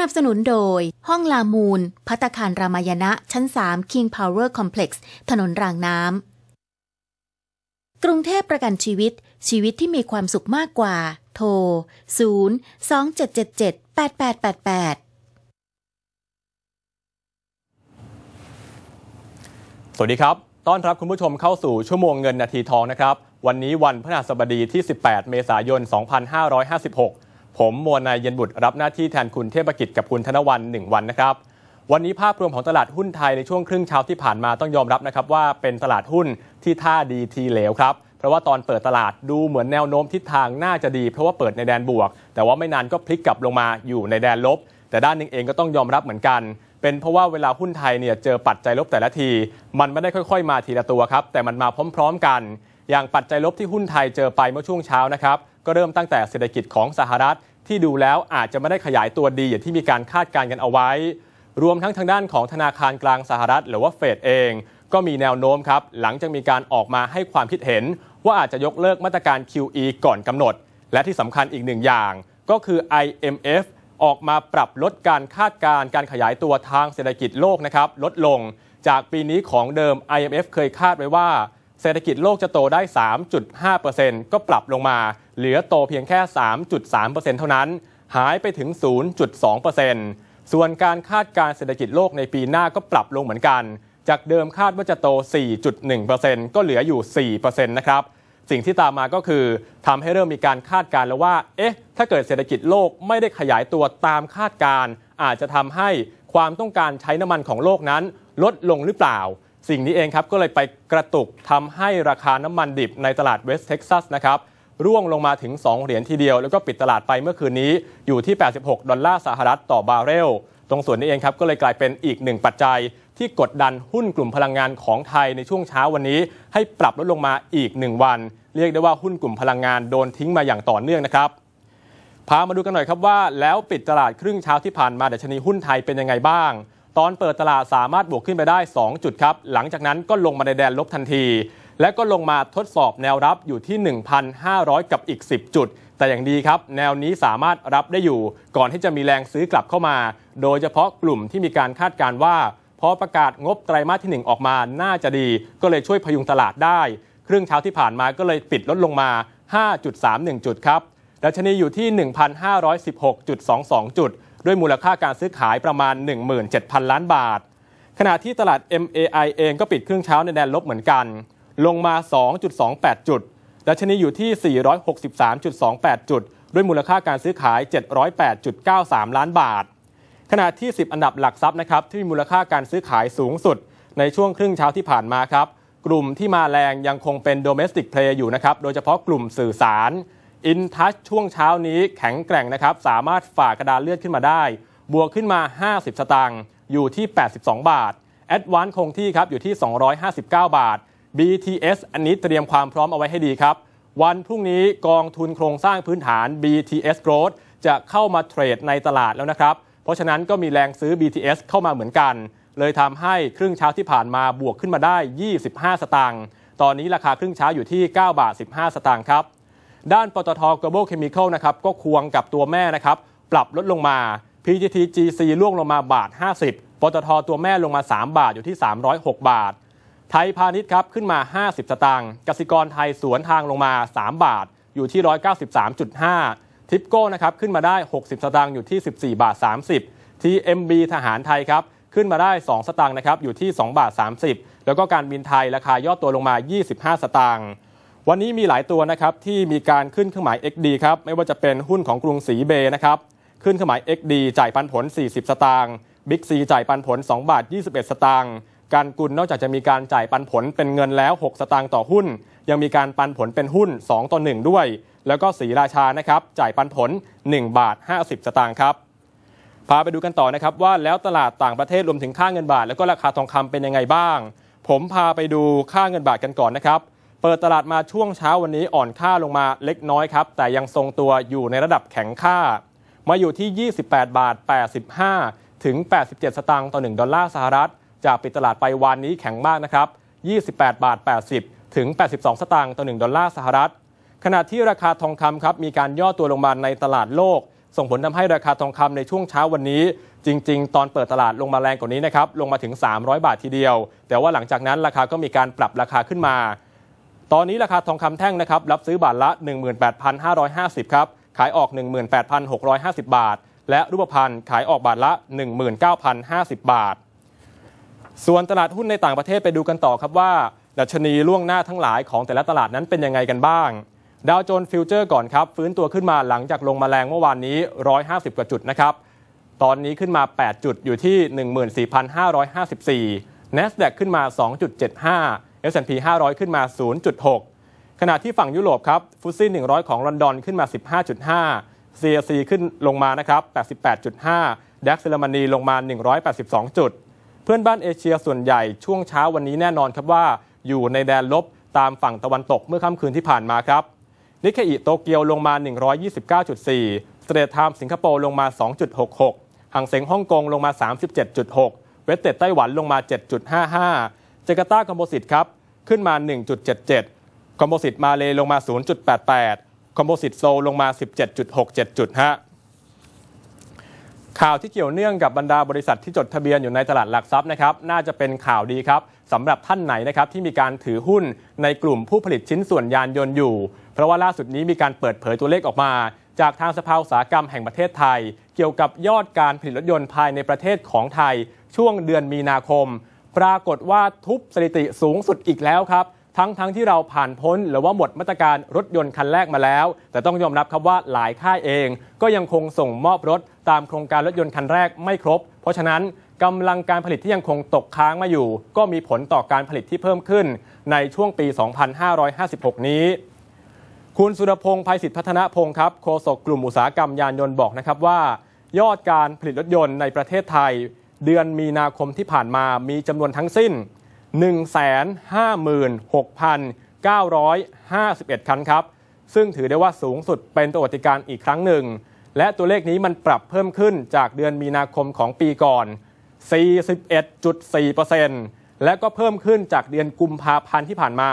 นับสนุนโดย ห้องลามูล พัตคารรามายณะ ชั้น 3 King Power Complex ถนนรางน้ำ กรุงเทพประกันชีวิต ชีวิตที่มีความสุขมากกว่า โทร 0 2 7 7 7 8 8 8 8 สวัสดีครับ ต้อนรับคุณผู้ชมเข้าสู่ชั่วโมงเงินนาทีทองนะครับ วันนี้วันพฤหัสบดีที่ 18 เมษายน 2556ผมมวนายเย็นบุตรรับหน้าที่แทนคุณเทพกิจกับคุณธนวันึ่งวันนะครับ วันนี้ภาพรวมของตลาดหุ้นไทย ในช่วงครึ่งเช้าที่ผ่านมาต้องยอมรับนะครับว่าเป็นตลาดหุ้นที่ท่าดีทีเหลวครับเพราะว่าตอนเปิดตลาดดูเหมือนแนวโน้มทิศทางน่าจะดีเพราะว่าเปิดในแดนบวก แต่ว่าไม่นานก็พลิกกลับลงมาอยู่ในแดนลบ แต่ด้านหนึ่งเองก็ต้องยอมรับเหมือนกัน เป็นเพราะว่าเวลาหุ้นไทยเนี่ยเจอปัจจัยลบแต่ละที มันไม่ได้ค่อย ๆมาทีละตัวครับ แต่มันมาพร้อมๆกันอย่างปัจจัยลบที่หุ้นไทยเจอไปเมื่อช่วงเช้านะครับก็เริ่มตั้งแต่เศรษฐกิจของสหรัฐที่ดูแล้วอาจจะไม่ได้ขยายตัวดีอย่างที่มีการคาดการณ์กันเอาไว้ รวมทั้งทางด้านของธนาคารกลางสหรัฐหรือว่าเฟดเอง ก็มีแนวโน้มครับ หลังจากมีการออกมาให้ความคิดเห็นว่าอาจจะยกเลิกมาตรการ QE ก่อนกำหนด และที่สำคัญอีกหนึ่งอย่าง ก็คือ IMF ออกมาปรับลดการคาดการณ์การขยายตัวทางเศรษฐกิจโลกนะครับลดลง จากปีนี้ของเดิม IMF เคยคาดไว้ว่า เศรษฐกิจโลกจะโตได้3.5%ก็ปรับลงมาเหลือโตเพียงแค่ 3.3%เท่านั้น หายไปถึง 0.2%ส่วนการคาดการเศรษฐกิจโลกในปีหน้าก็ปรับลงเหมือนกัน จากเดิมคาดว่าจะโต 4.1%ก็เหลืออยู่ 4%นะครับ สิ่งที่ตามมาก็คือทำให้เริ่มมีการคาดการแล้วว่า เอ๊ะ ถ้าเกิดเศรษฐกิจโลกไม่ได้ขยายตัวตามคาดการ อาจจะทำให้ความต้องการใช้น้ำมันของโลกนั้น ลดลงหรือเปล่า สิ่งนี้เองครับก็เลยไปกระตุกทำให้ราคาน้ำมันดิบในตลาดเวสเท็กซัสนะครับร่วงลงมาถึง 2 เหรียญทีเดียว แล้วก็ปิดตลาดไปเมื่อคืนนี้อยู่ที่ 86 ดอลลาร์สหรัฐต่อบาร์เรลตรงส่วนนี้เองครับก็เลยกลายเป็นอีกหนึ่งปัจจัย ที่กดดันหุ้นกลุ่มพลังงานของไทยในช่วงเช้าวันนี้ให้ปรับลดลงมาอีก 1 วัน เรียกได้ว่าหุ้นกลุ่มพลังงานโดนทิ้งมาอย่างต่อเนื่องนะครับ พามาดูกันหน่อยครับว่า แล้วปิดตลาดครึ่งเช้าที่ผ่านมาดัชนีหุ้นไทยเป็นยังไงบ้าง ตอนเปิดตลาดสามารถบวกขึ้นไปได้ 2 จุดครับ หลังจากนั้นก็ลงมาในแดนลบทันทีและก็ลงมาทดสอบแนวรับอยู่ที่ 1,500 กับอีก 10 จุด แต่อย่างดีครับ แนวนี้สามารถรับได้อยู่ ก่อนที่จะมีแรงซื้อกลับเข้ามา โดยเฉพาะกลุ่มที่มีการคาดการว่าพอประกาศงบไตรมาสที่ 1 ออกมาน่าจะดี ก็เลยช่วยพยุงตลาดได้ ครึ่งเช้าที่ผ่านมาก็เลยปิดลดลงมา 5.31 จุดครับ ดัชนีอยู่ที่ 1,516.22 จุด ด้วยมูลค่าการซื้อขายประมาณ 17,000ล้านบาท ขณะที่ตลาด MAI เองก็ปิดครึ่งเช้าในแดนลบเหมือนกันลงมา 2.28 จุดดัชนีอยู่ที่ 463.28 จุด ด้วยมูลค่าการซื้อขาย 708.93 ล้านบาท ขณะที่ 10 อันดับหลักทรัพย์นะครับที่มีมูลค่าการซื้อขายสูงสุด ในช่วงครึ่งเช้าที่ผ่านมาครับกลุ่มที่มาแรงยังคงเป็นโดเมสติกเพลย์อยู่นะครับโดยเฉพาะกลุ่มสื่อสารอินทัชช่วงเช้านี้แข็งแกร่งนะครับสามารถฝ่ากระดานเลือดขึ้นมาได้บวกขึ้นมา 50 สตางค์อยู่ที่ 82 บาทแอดวานคงที่ครับอยู่ที่ 259 บาท BTS อันนี้เตรียมความพร้อมเอาไว้ให้ดีครับ วันพรุ่งนี้กองทุนโครงสร้างพื้นฐาน BTS Growth จะเข้ามาเทรดในตลาดแล้วนะครับ เพราะฉะนั้นก็มีแรงซื้อ BTS เข้ามาเหมือนกัน เลยทำให้ครึ่งเช้าที่ผ่านมาบวกขึ้นมาได้ 25 สตางค์ตอนนี้ราคาครึ่งเช้าอยู่ที่ 9 บาท 15 สตางค์ครับ ด้านปตท Global Chemical นะครับก็ควงกับตัวแม่นะครับปรับลดลงมา PTT GC ล่วงลงมาบาท 50ปตทตัวแม่ลงมา 3 บาทอยู่ที่ 306 บาทไทยพาณิชย์ครับขึ้นมา 50 สตางค์กสิกรไทยสวนทางลงมา 3 บาท อยู่ที่ 193.5 ทิปโก้นะครับขึ้นมาได้ 60 สตางค์อยู่ที่ 14บาท 30 TMB ทหารไทยครับขึ้นมาได้ 2 สตางค์นะครับอยู่ที่ 2 บาท 30 แล้วก็การบินไทยราคาย่อตัวลงมา 25 สตางค์วันนี้มีหลายตัวนะครับที่มีการขึ้นเครื่องหมาย XD ครับไม่ว่าจะเป็นหุ้นของกรุงศรีเบนะครับขึ้นเครื่องหมาย XD จ่ายปันผล 40 สตางค์บิ๊กซีจ่ายปันผล 2 บาท 21 สตางค์การกุลนอกจากจะมีการจ่ายปันผลเป็นเงินแล้ว 6 สตางค์ต่อหุ้น ยังมีการปันผลเป็นหุ้น 2 ต่อ1ด้วย แล้วก็สีราชานะครับจ่ายปันผล 1 บาท 50 สตางค์ครับพาไปดูกันต่อนะครับว่าแล้วตลาดต่างประเทศรวมถึงค่าเงินบาทแล้วก็ราคาทองคำเป็นยังไงบ้าง ผมพาไปดูค่าเงินบาทกันก่อนนะครับเปิดตลาดมาช่วงเช้าวันนี้อ่อนค่าลงมาเล็กน้อยครับ แต่ยังทรงตัวอยู่ในระดับแข็งค่ามาอยู่ที่ 28บาท85ถึง87สตางค์ต่อ1ดอลลาร์สหรัฐจากปิดตลาดไปวานนี้แข็งมากนะครับ 28บาท80ถึง 82สตางค์ต่อ1ดอลลาร์สหรัฐ ขณะที่ราคาทองคำครับ มีการย่อตัวลงมาในตลาดโลก ส่งผลทำให้ราคาทองคำในช่วงเช้าวันนี้ จริงๆ ตอนเปิดตลาดลงมาแรงกว่านี้นะครับ ลงมาถึง 300 บาททีเดียว แต่ว่าหลังจากนั้นราคาก็มีการปรับราคาขึ้นมา ตอนนี้ราคาทองคำแท่งนะครับรับซื้อบาทละ 18,550ครับ ขายออก 18,650 บาท และรูปพรรณขายออกบาทละ19,050 บาทส่วนตลาดหุ้นในต่างประเทศไปดูกันต่อครับว่าดัชนีล่วงหน้าทั้งหลายของแต่ละตลาดนั้นเป็นยังไงกันบ้างดาวโจนส์ฟิวเจอร์ก่อนครับ ฟื้นตัวขึ้นมาหลังจากลงมาแรงเมื่อวานนี้ 150 กว่าจุดนะครับ ตอนนี้ขึ้นมา 8 จุดอยู่ที่ 14,554 NASDAQ ขึ้นมา 2.75 S&P 500 ขึ้นมา 0.6ขณะที่ฝั่งยุโรปครับฟุตซี่100 ของลอนดอนขึ้นมา15.5 CAC ขึ้นลงมานะครับ88.5ดัคเซอรมนีลงมา182จุดเพื่อนบ้านเอเชียส่วนใหญ่ ช่วงเช้าวันนี้แน่นอนครับว่าอยู่ในแดนลบตามฝั่งตะวันตกเมื่อค่ำคืนที่ผ่านมาครับนิเคอิโตเกียวลงมา 129.4สเตรทไทม์สิงคโปร์ลงมา 2.66 หังเซ็งฮ่องกงลงมา 37.6 เวสเตดไต้หวันลงมา 7.55 เจากาตาคอมโพสิตครับ ขึ้นมา 1.77 คอมโพสิตมาเลยลงมา 0.88 คอมโพสิตโซลลงมา 17.67จุดฮะข่าวที่เกี่ยวเนื่องกับบรรดาบริษัทที่จดทะเบียนอยู่ในตลาดหลักทรัพย์นะครับ น่าจะเป็นข่าวดีครับสำหรับท่านไหนนะครับที่มีการถือหุ้นในกลุ่มผู้ผลิตชิ้นส่วนยานยนต์อยู่ เพราะว่าล่าสุดนี้มีการเปิดเผยตัวเลขออกมา จากทางสภาอุตสาหกรรมแห่งประเทศไทย เกี่ยวกับยอดการผลิตรถยนต์ภายในประเทศของไทย ช่วงเดือนมีนาคม ปรากฏว่าทุบสถิติสูงสุดอีกแล้วครับทั้งทั้งที่เราผ่านพ้นหรือว่าหมดมาตรการรถยนต์คันแรกมาแล้ว แต่ต้องยอมรับครับว่าหลายค่ายเอง ก็ยังคงส่งมอบรถตามโครงการรถยนต์คันแรกไม่ครบ เพราะฉะนั้นกำลังการผลิตที่ยังคงตกค้างมาอยู่ ก็มีผลต่อการผลิตที่เพิ่มขึ้นในช่วงปี 2556 นี้ คุณสุรพงศ์ภัยสิทธิพัฒนพงศ์ครับโฆษกกลุ่มอุตสาหกรรมยานยนต์บอกนะครับว่า ยอดการผลิตรถยนต์ในประเทศไทย เดือนมีนาคมที่ผ่านมามีจำนวนทั้งสิ้น156,951 คันครับ ซึ่งถือได้ว่าสูงสุดเป็นประวัติการอีกครั้งหนึ่ง และตัวเลขนี้มันปรับเพิ่มขึ้นจากเดือนมีนาคมของปีก่อน 41.4%และก็เพิ่มขึ้นจากเดือนกุมภาพันธ์ที่ผ่านมา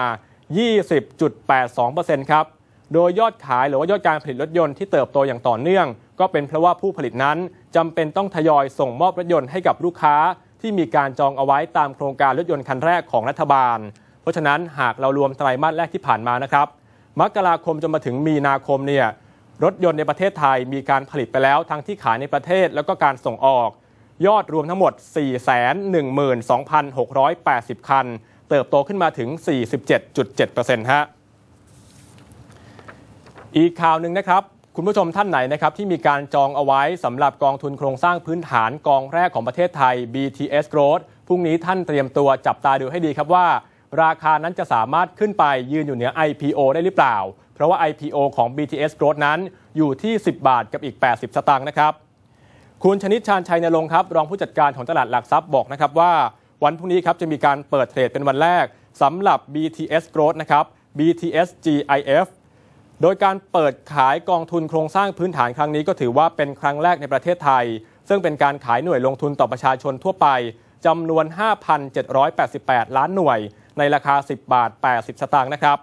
20.82%ครับโดยยอดขายหรือว่ายอดการผลิตรถยนต์ที่เติบโตอย่างต่อเนื่อง ก็เป็นเพราะว่าผู้ผลิตนั้นจำเป็นต้องทยอยส่งมอบรถยนต์ให้กับลูกค้าที่มีการจองเอาไว้ตามโครงการรถยนต์คันแรกของรัฐบาล เพราะฉะนั้นหากเรารวมไตรมาสแรกที่ผ่านมานะครับ มกราคมจนมาถึงมีนาคมเนี่ยรถยนต์ในประเทศไทยมีการผลิตไปแล้วทั้งที่ขายในประเทศแล้วก็การส่งออก ยอดรวมทั้งหมด 412,680 คัน เติบโตขึ้นมาถึง 47.7%ฮะ อีกข่าวหนึ่งนะครับคุณผู้ชมท่านไหนนะครับที่มีการจองเอาไว้สำหรับกองทุนโครงสร้างพื้นฐานกองแรกของประเทศไทย BTS Growth พรุ่งนี้ท่านเตรียมตัวจับตาดูให้ดีครับว่า ราคานั้นจะสามารถขึ้นไปยืนอยู่เหนือ IPO ได้หรือเปล่า เพราะว่า IPO ของ BTS Growth นั้นอยู่ที่ 10 บาทกับอีก 80 สตางค์นะครับ คุณชนิดชาญชัยนรงค์ครับ รองผู้จัดการของตลาดหลักทรัพย์บอกนะครับว่า วันพรุ่งนี้ครับจะมีการเปิดเทรดเป็นวันแรกสำหรับ BTS Growth นะครับ BTS GIF โดยการเปิดขายกองทุนโครงสร้างพื้นฐานครั้งนี้ก็ถือว่าเป็นครั้งแรกในประเทศไทย ซึ่งเป็นการขายหน่วยลงทุนต่อประชาชนทั่วไปจำนวน 5,788 ล้านหน่วย ในราคา 10 บาท 80 สตางค์นะครับ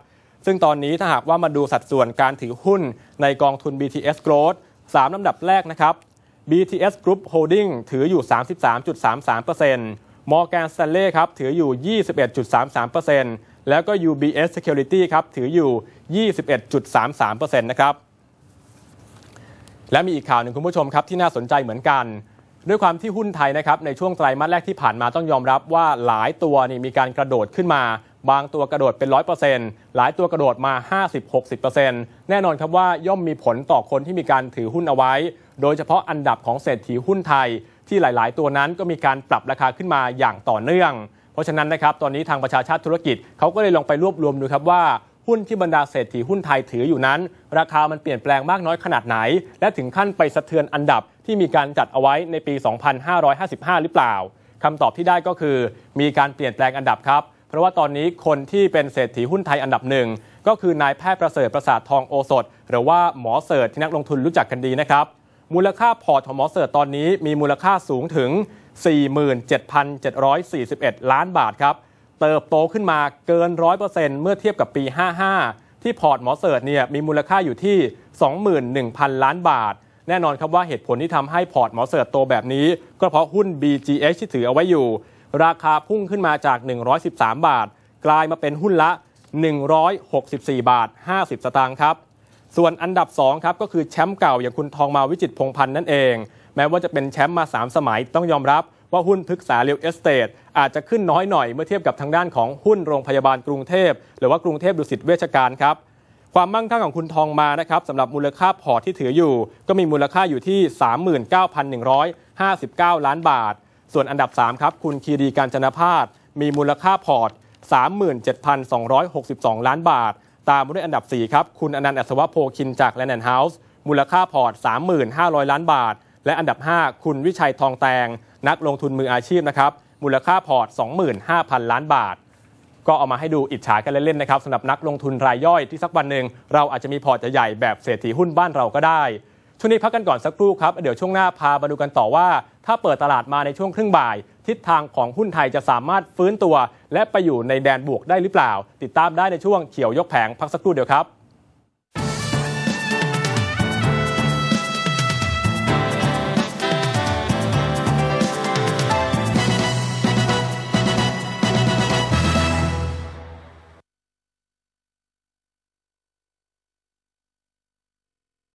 ซึ่งตอนนี้ถ้าหากว่ามาดูสัดส่วนการถือหุ้นในกองทุน BTS Growth 3ลำดับแรกนะครับ BTS Group Holding ถืออยู่ 33.33% Morgan Stanley ครับถืออยู่21.33%แล้วก็ UBS Security ครับถืออยู่21.33%นะครับ และมีอีกข่าวหนึ่งคุณผู้ชมครับที่น่าสนใจเหมือนกัน ด้วยความที่หุ้นไทยนะครับในช่วงไตรมาสแรกที่ผ่านมาต้องยอมรับว่าหลายตัวนี่มีการกระโดดขึ้นมา บางตัวกระโดดเป็น 100%หลายตัวกระโดดมา 50-60%แน่นอนครับว่าย่อมมีผลต่อคนที่มีการถือหุ้นเอาไว้ โดยเฉพาะอันดับของเศรษฐีหุ้นไทยที่หลายๆ ตัวนั้นก็มีการปรับราคาขึ้นมาอย่างต่อเนื่อง เพราะฉะนั้นนะครับตอนนี้ทางประชาชาติธุรกิจเขาก็เลยลองไปรวบรวมดูครับว่าหุ้นที่บรรดาเศรษฐีหุ้นไทยถืออยู่นั้น ราคามันเปลี่ยนแปลงมากน้อยขนาดไหน และถึงขั้นไปสะเทือนอันดับที่มีการจัดเอาไว้ในปี 2555 หรือเปล่าคำตอบที่ได้ก็คือมีการเปลี่ยนแปลงอันดับครับ เพราะว่าตอนนี้คนที่เป็นเศรษฐีหุ้นไทยอันดับหนึ่งก็คือนายแพทย์ประเสริฐประสาททองโอสถ หรือว่าหมอเสิร์ชที่นักลงทุนรู้จักกันดีนะครับมูลค่าพอร์ตของหมอเสิร์ชตอนนี้มีมูลค่าสูงถึง 47,741 ล้านบาทครับเติบโตขึ้นมาเกิน 100%เมื่อเทียบกับปี 55 ที่พอร์ตหมอเสิร์ชเนี่ยมีมูลค่าอยู่ที่ 21,000 ล้านบาท แน่นอนครับว่าเหตุผลที่ทำให้พอร์ตหมอเสิร์ชโตแบบนี้ก็เพราะหุ้น BGH ที่ถือเอาไว้อยู่ ราคาพุ่งขึ้นมาจาก 113 บาท กลายมาเป็นหุ้นละ 164 บาท 50 สตางค์ครับ ส่วนอันดับ2ครับก็คือแชมป์เก่าอย่างคุณทองมาวิจิตพงพันธ์นั่นเองแม้ว่าจะเป็นแชมป์มา 3 สมัยต้องยอมรับว่าหุ้นพฤกษาเรียวเอสเตดอาจจะขึ้นน้อยหน่อยเมื่อเทียบกับทางด้านของหุ้นโรงพยาบาลกรุงเทพ หรือว่ากรุงเทพดุสิตเวชการครับ ความมั่งคั่งของคุณทองมานะครับสำหรับมูลค่าพอร์ตที่ถืออยู่ ก็มีมูลค่าอยู่ที่ 39,159 ล้านบาท ส่วนอันดับ 3 ครับ คุณคีรีการจนพาสมีมูลค่าพอร์ต 37,262 ล้านบาท ตามมาด้วยอันดับ 4ครับคุณอนันต์อัศวโพคินจากแลนด์เฮาส์มูลค่าพอร์ต 3,500 ล้านบาทและอันดับ 5 คุณวิชัยทองแตง นักลงทุนมืออาชีพนะครับมูลค่าพอร์ต 25,000 ล้านบาท ก็เอามาให้ดูอิจฉากันเล่นๆนะครับสำหรับนักลงทุนรายย่อยที่สักวันหนึ่งเราอาจจะมีพอร์ตใหญ่แบบเศรษฐีหุ้นบ้านเราก็ได้ ช่วงนี้พักกันก่อนสักครู่ครับ เดี๋ยวช่วงหน้าพามาดูกันต่อว่า ถ้าเปิดตลาดมาในช่วงครึ่งบ่าย ทิศทางของหุ้นไทยจะสามารถฟื้นตัว และไปอยู่ในแดนบวกได้หรือเปล่า ติดตามได้ในช่วงเขียวยกแผงพักสักครู่เดียวครับ